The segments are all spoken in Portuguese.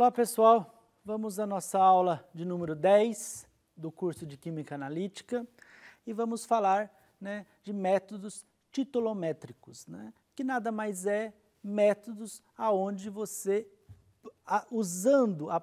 Olá pessoal, vamos à nossa aula de número 10 do curso de Química Analítica e vamos falar né, de métodos titulométricos, né, que nada mais é métodos aonde você, a, usando a,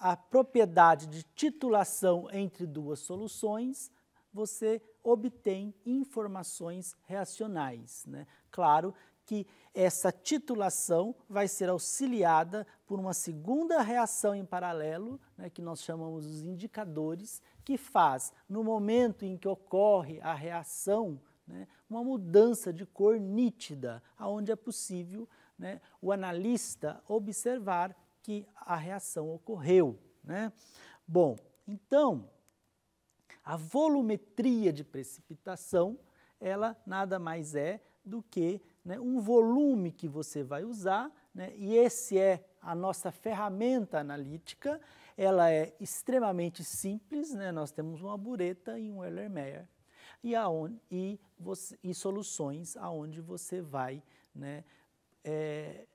a propriedade de titulação entre duas soluções, você obtém informações reacionais. Né? Claro que essa titulação vai ser auxiliada por uma segunda reação em paralelo, né, que nós chamamos os indicadores, que faz, no momento em que ocorre a reação, né, uma mudança de cor nítida, onde é possível né, o analista observar que a reação ocorreu. Né. Bom, então, a volumetria de precipitação, ela nada mais é do que né, um volume que você vai usar, né, e esse é a nossa ferramenta analítica, ela é extremamente simples, né, nós temos uma bureta e um erlenmeyer e, aonde, e, você, e soluções aonde você vai né, é,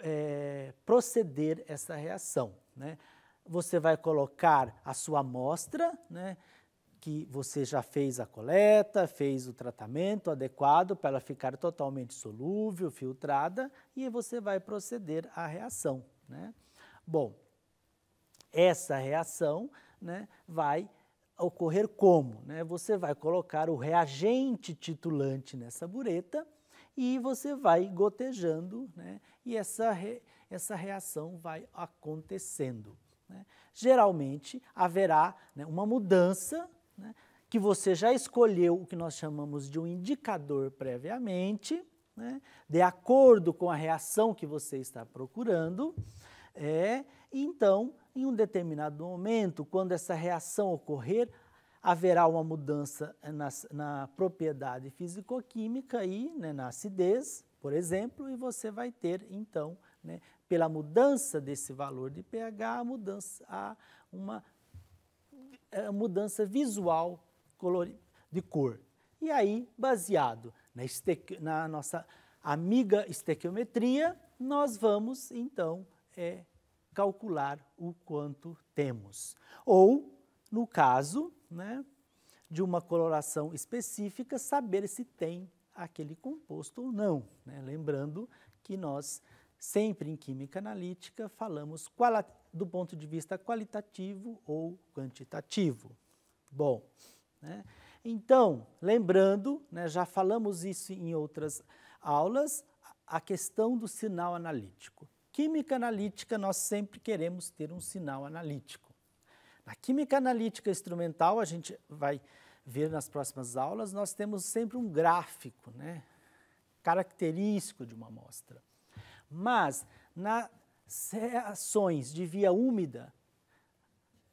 é, proceder essa reação. Né? Você vai colocar a sua amostra, né? que você já fez a coleta, fez o tratamento adequado para ela ficar totalmente solúvel, filtrada, e você vai proceder à reação. Né? Bom, essa reação né, vai ocorrer como? Né? Você vai colocar o reagente titulante nessa bureta e você vai gotejando né, e essa, re, essa reação vai acontecendo. Né? Geralmente haverá né, uma mudança né? que você já escolheu o que nós chamamos de um indicador previamente, né? de acordo com a reação que você está procurando, é, então, em um determinado momento, quando essa reação ocorrer, haverá uma mudança na, na propriedade físico-química e né, na acidez, por exemplo, e você vai ter, então, né, pela mudança desse valor de pH, a mudança, a uma a eh, mudança visual de cor. E aí, baseado na, na nossa amiga estequiometria, nós vamos então é, calcular o quanto temos. Ou, no caso né, de uma coloração específica, saber se tem aquele composto ou não. Né? Lembrando que nós sempre em química analítica falamos do ponto de vista qualitativo ou quantitativo. Bom, né? então, lembrando, né, já falamos isso em outras aulas, a questão do sinal analítico. Química analítica, nós sempre queremos ter um sinal analítico. Na química analítica instrumental, a gente vai ver nas próximas aulas, nós temos sempre um gráfico né, característico de uma amostra. Mas na reações de via úmida,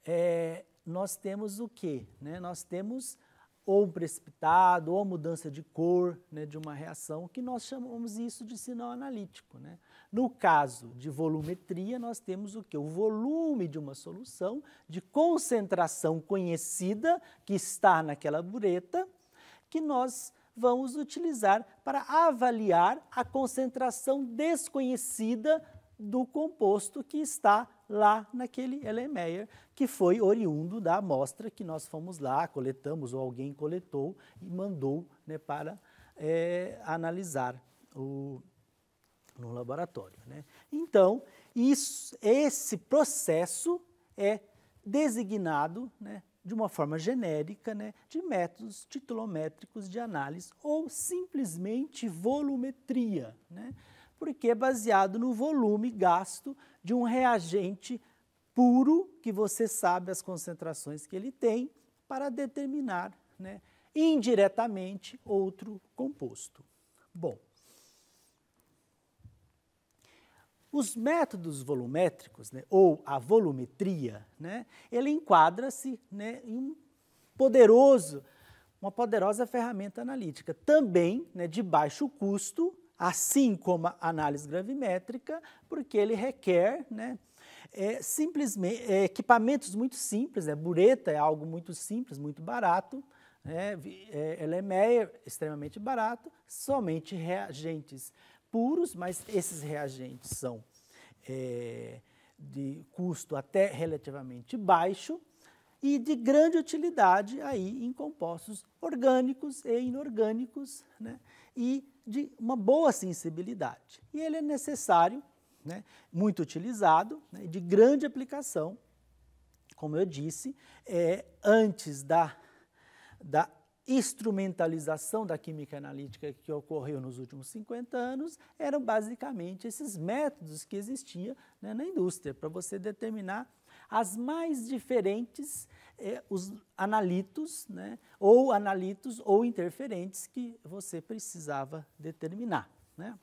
é, nós temos o quê? Né? Nós temos ou um precipitado, ou a mudança de cor né, de uma reação, que nós chamamos isso de sinal analítico. Né? No caso de volumetria, nós temos o que? O volume de uma solução de concentração conhecida que está naquela bureta, que nós vamos utilizar para avaliar a concentração desconhecida do composto que está lá naquele Ellemeyer, que foi oriundo da amostra que nós fomos lá, coletamos ou alguém coletou e mandou né, para é, analisar o, no laboratório. Né? Então, isso, esse processo é designado né, de uma forma genérica né, de métodos titulométricos de análise ou simplesmente volumetria. Né? porque é baseado no volume gasto de um reagente puro que você sabe as concentrações que ele tem para determinar né, indiretamente outro composto. Bom, os métodos volumétricos, né, ou a volumetria, né, ele enquadra-se né, em um poderoso, uma poderosa ferramenta analítica, também né, de baixo custo, assim como a análise gravimétrica, porque ele requer né, é, simplesmente, é, equipamentos muito simples, né, bureta é algo muito simples, muito barato, né, é, Elemeyer, é extremamente barato, somente reagentes puros, mas esses reagentes são é, de custo até relativamente baixo, e de grande utilidade aí em compostos orgânicos e inorgânicos, né? e de uma boa sensibilidade. E ele é necessário, né? muito utilizado, né? de grande aplicação, como eu disse, é, antes da, da instrumentalização da química analítica que ocorreu nos últimos 50 anos eram basicamente esses métodos que existiam né, na indústria para você determinar as mais diferentes, é, os analitos, né, ou analitos ou interferentes que você precisava determinar. Né?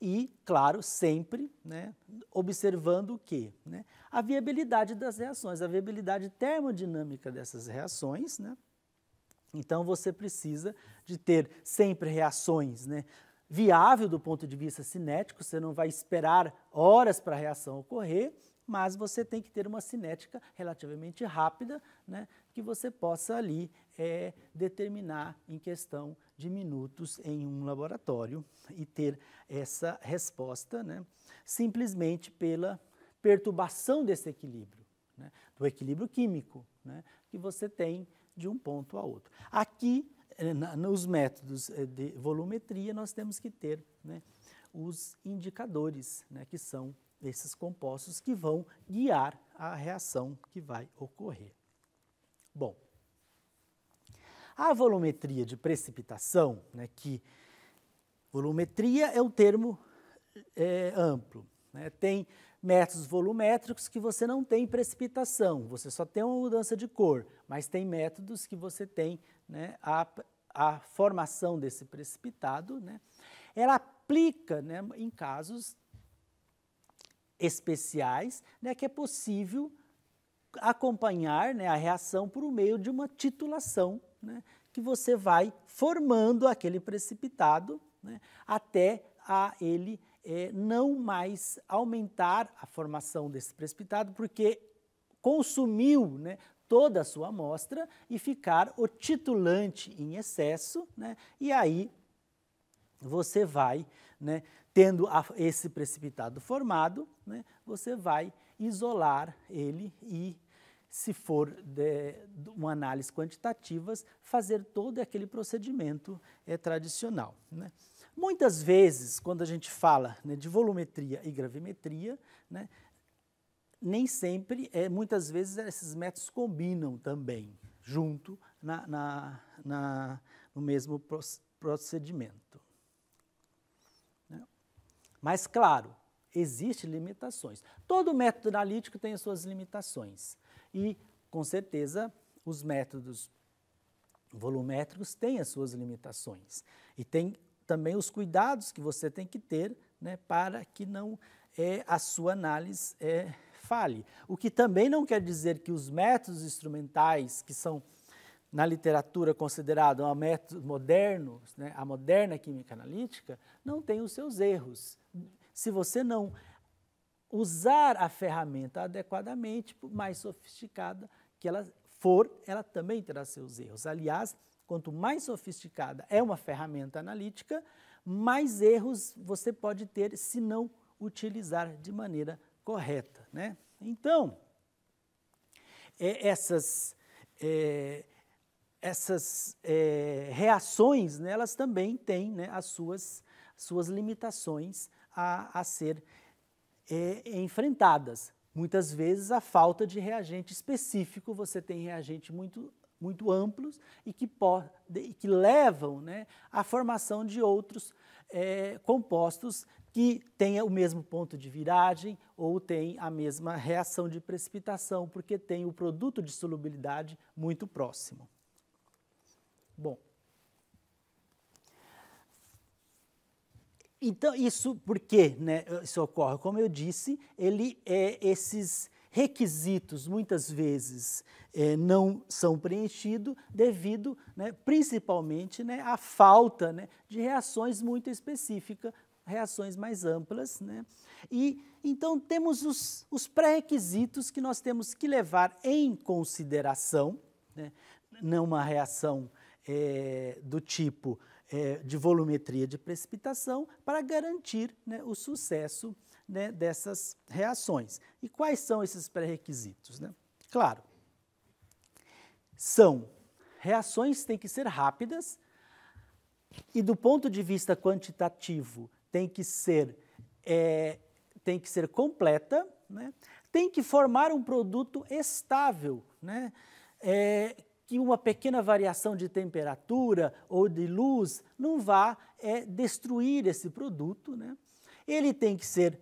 E, claro, sempre né, observando o quê? Né? A viabilidade das reações, a viabilidade termodinâmica dessas reações. Né? Então, você precisa de ter sempre reações né, viável do ponto de vista cinético, você não vai esperar horas para a reação ocorrer, mas você tem que ter uma cinética relativamente rápida, né, que você possa ali é, determinar em questão de minutos em um laboratório e ter essa resposta né, simplesmente pela perturbação desse equilíbrio, né, do equilíbrio químico né, que você tem de um ponto a outro. Aqui, é, nos métodos é, de volumetria, nós temos que ter né, os indicadores, né, que são esses compostos que vão guiar a reação que vai ocorrer. Bom, a volumetria de precipitação, né, que volumetria é um termo é, amplo, né, tem métodos volumétricos que você não tem precipitação, você só tem uma mudança de cor, mas tem métodos que você tem né, a, a formação desse precipitado, né, ela aplica né, em casos especiais, né, que é possível acompanhar né, a reação por meio de uma titulação, né, que você vai formando aquele precipitado né, até a ele é, não mais aumentar a formação desse precipitado, porque consumiu né, toda a sua amostra e ficar o titulante em excesso, né, e aí você vai né, tendo a, esse precipitado formado, né, você vai isolar ele e, se for de, de uma análise quantitativa, fazer todo aquele procedimento é, tradicional. Né. Muitas vezes, quando a gente fala né, de volumetria e gravimetria, né, nem sempre, é, muitas vezes esses métodos combinam também, junto na, na, na no mesmo procedimento. Mas, claro, existem limitações. Todo método analítico tem as suas limitações. E, com certeza, os métodos volumétricos têm as suas limitações. E tem também os cuidados que você tem que ter né, para que não é, a sua análise é, falhe. O que também não quer dizer que os métodos instrumentais, que são na literatura considerado um método moderno, né, a moderna química analítica, não tem os seus erros. Se você não usar a ferramenta adequadamente, por mais sofisticada que ela for, ela também terá seus erros. Aliás, quanto mais sofisticada é uma ferramenta analítica, mais erros você pode ter se não utilizar de maneira correta. Né? Então, é, essas. É, essas é, reações, né, elas também têm né, as suas, suas limitações a, a ser é, enfrentadas. Muitas vezes a falta de reagente específico, você tem reagente muito, muito amplos e que, pode, que levam né, à formação de outros é, compostos que tenha o mesmo ponto de viragem ou tem a mesma reação de precipitação, porque tem o produto de solubilidade muito próximo. Bom. Então, isso por que né, isso ocorre? Como eu disse, ele é, esses requisitos muitas vezes é, não são preenchidos devido né, principalmente né, à falta né, de reações muito específicas, reações mais amplas. Né? E então temos os, os pré-requisitos que nós temos que levar em consideração né, numa reação é, do tipo é, de volumetria de precipitação para garantir né, o sucesso né, dessas reações. E quais são esses pré-requisitos? Né? Claro, são reações têm que ser rápidas e do ponto de vista quantitativo tem que ser é, tem que ser completa, né? tem que formar um produto estável, né? É, que uma pequena variação de temperatura ou de luz não vá é, destruir esse produto. Né? Ele tem que ser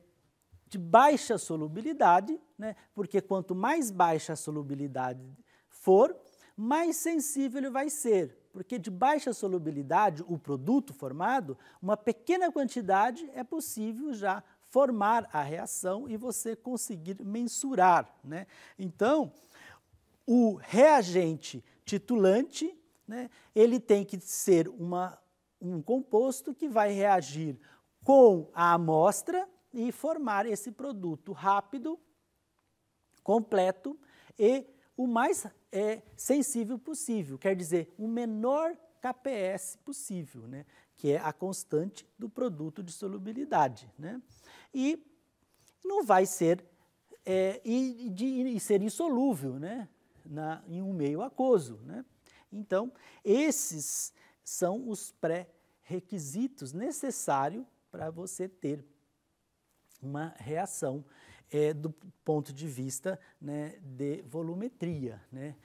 de baixa solubilidade, né? porque quanto mais baixa a solubilidade for, mais sensível ele vai ser, porque de baixa solubilidade, o produto formado, uma pequena quantidade é possível já formar a reação e você conseguir mensurar. Né? Então, o reagente titulante, né, ele tem que ser uma, um composto que vai reagir com a amostra e formar esse produto rápido, completo e o mais é, sensível possível, quer dizer, o menor KPS possível, né? que é a constante do produto de solubilidade. Né? E não vai ser, é, e, de, e ser insolúvel, né? na, em um meio aquoso. Né? Então, esses são os pré-requisitos necessários para você ter uma reação é, do ponto de vista né, de volumetria, né,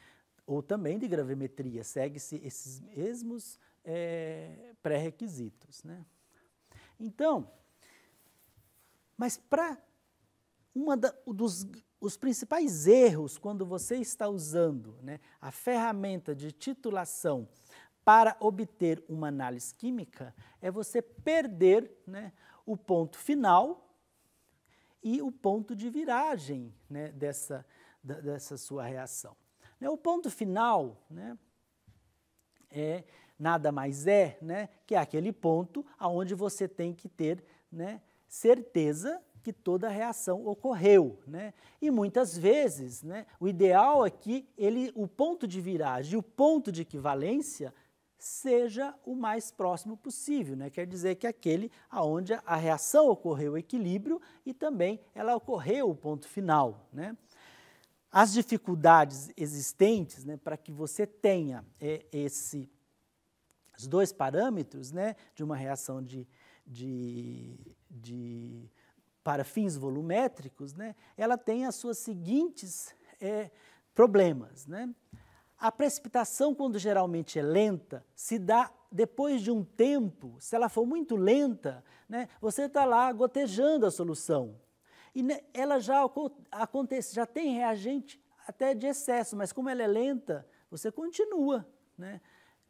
ou também de gravimetria, segue-se esses mesmos é, pré-requisitos. Né. Então, mas para uma da, dos os principais erros quando você está usando né, a ferramenta de titulação para obter uma análise química é você perder né, o ponto final e o ponto de viragem né, dessa, da, dessa sua reação. Né, o ponto final né, é nada mais é né, que aquele ponto aonde você tem que ter né, certeza que toda a reação ocorreu. Né? E muitas vezes, né, o ideal é que ele, o ponto de viragem o ponto de equivalência seja o mais próximo possível, né? quer dizer que aquele aonde a reação ocorreu o equilíbrio e também ela ocorreu o ponto final. Né? As dificuldades existentes né, para que você tenha é, esses dois parâmetros né, de uma reação de, de, de para fins volumétricos, né, ela tem as suas seguintes é, problemas. Né? A precipitação, quando geralmente é lenta, se dá depois de um tempo. Se ela for muito lenta, né, você está lá gotejando a solução. E ela já acontece, já tem reagente até de excesso, mas como ela é lenta, você continua né,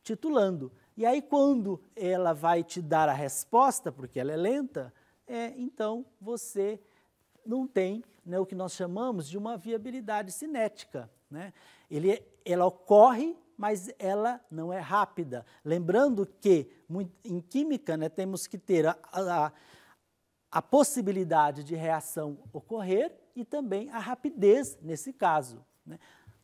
titulando. E aí, quando ela vai te dar a resposta, porque ela é lenta, é, então você não tem né, o que nós chamamos de uma viabilidade cinética. Né? Ele, é, ela ocorre, mas ela não é rápida. Lembrando que em química né, temos que ter a, a, a possibilidade de reação ocorrer e também a rapidez nesse caso. Né?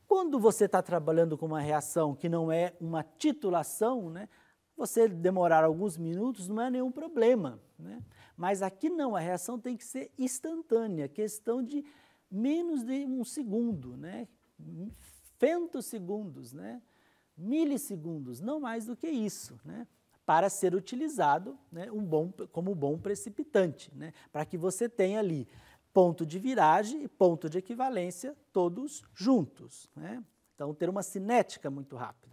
Quando você está trabalhando com uma reação que não é uma titulação, né, você demorar alguns minutos não é nenhum problema, né? mas aqui não, a reação tem que ser instantânea, questão de menos de um segundo, né? femtosegundos, né? milissegundos, não mais do que isso, né? para ser utilizado né? um bom, como bom precipitante, né? para que você tenha ali ponto de viragem e ponto de equivalência todos juntos. Né? Então, ter uma cinética muito rápida.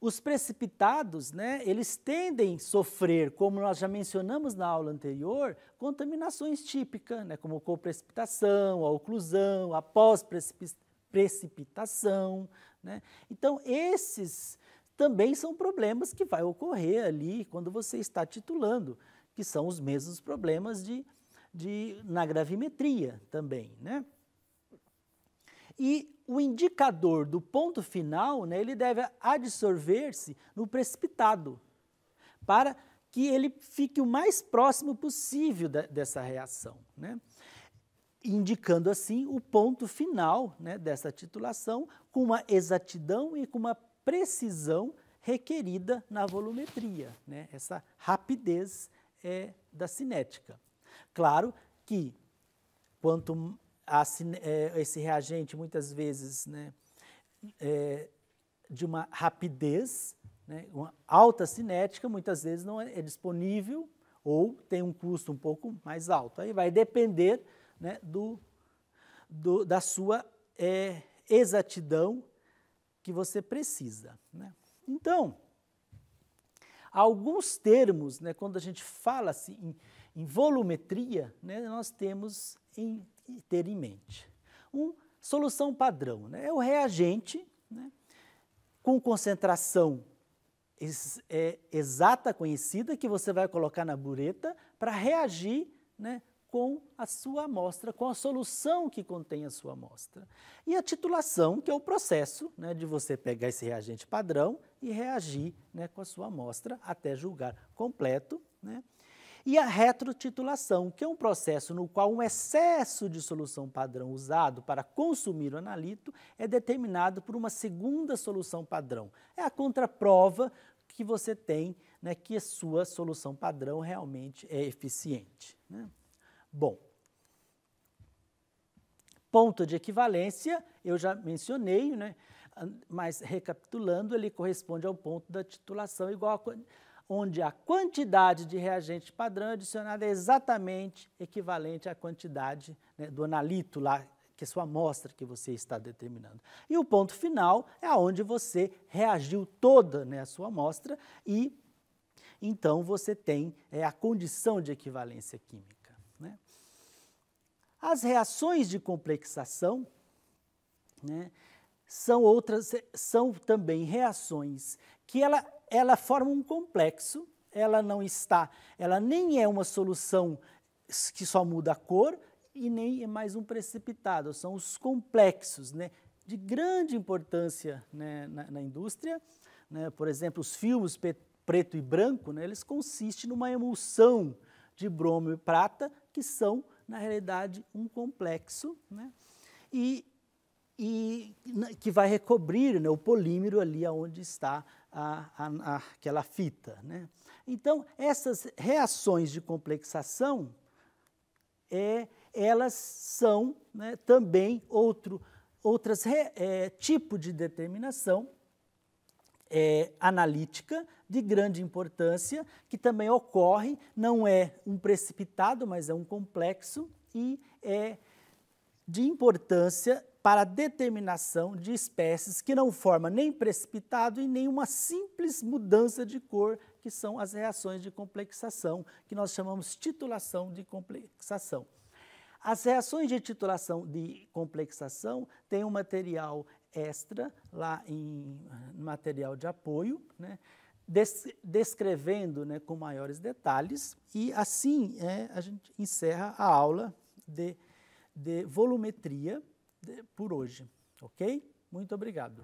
Os precipitados, né, eles tendem a sofrer, como nós já mencionamos na aula anterior, contaminações típicas, né, como precipitação, a oclusão, a pós-precipitação. Né? Então, esses também são problemas que vai ocorrer ali quando você está titulando, que são os mesmos problemas de, de na gravimetria também. Né? E o indicador do ponto final, né, ele deve adsorver-se no precipitado, para que ele fique o mais próximo possível da, dessa reação, né? indicando assim o ponto final né, dessa titulação com uma exatidão e com uma precisão requerida na volumetria, né? essa rapidez é, da cinética. Claro que quanto a, é, esse reagente, muitas vezes, né, é, de uma rapidez, né, uma alta cinética, muitas vezes não é, é disponível ou tem um custo um pouco mais alto. Aí vai depender né, do, do, da sua é, exatidão que você precisa. Né? Então, alguns termos, né, quando a gente fala assim, em, em volumetria, né, nós temos em ter em mente. Um solução padrão né? é o reagente né? com concentração ex é, exata conhecida que você vai colocar na bureta para reagir né, com a sua amostra, com a solução que contém a sua amostra. E a titulação, que é o processo né, de você pegar esse reagente padrão e reagir né, com a sua amostra até julgar completo. Né? e a retrotitulação, que é um processo no qual um excesso de solução padrão usado para consumir o analito é determinado por uma segunda solução padrão. É a contraprova que você tem né, que a sua solução padrão realmente é eficiente. Né? Bom, ponto de equivalência, eu já mencionei, né? mas recapitulando, ele corresponde ao ponto da titulação igual a onde a quantidade de reagente padrão é adicionada é exatamente equivalente à quantidade né, do analito lá, que é sua amostra que você está determinando. E o ponto final é onde você reagiu toda né, a sua amostra e então você tem é, a condição de equivalência química. Né? As reações de complexação né, são outras, são também reações que ela ela forma um complexo, ela não está, ela nem é uma solução que só muda a cor e nem é mais um precipitado, são os complexos, né? De grande importância né, na, na, indústria, né? por exemplo, os filmes preto e branco, né, eles consistem numa emulsão de bromo e prata que são, na realidade, um complexo, né? E e que vai recobrir né, o polímero ali onde está a, a, a, aquela fita. Né? Então, essas reações de complexação, é, elas são né, também outro outras re, é, tipo de determinação é, analítica de grande importância que também ocorre, não é um precipitado, mas é um complexo e é de importância para a determinação de espécies que não forma nem precipitado e nem uma simples mudança de cor, que são as reações de complexação, que nós chamamos titulação de complexação. As reações de titulação de complexação têm um material extra lá em material de apoio, né? descrevendo né, com maiores detalhes. E assim é, a gente encerra a aula de, de volumetria por hoje, ok? Muito obrigado.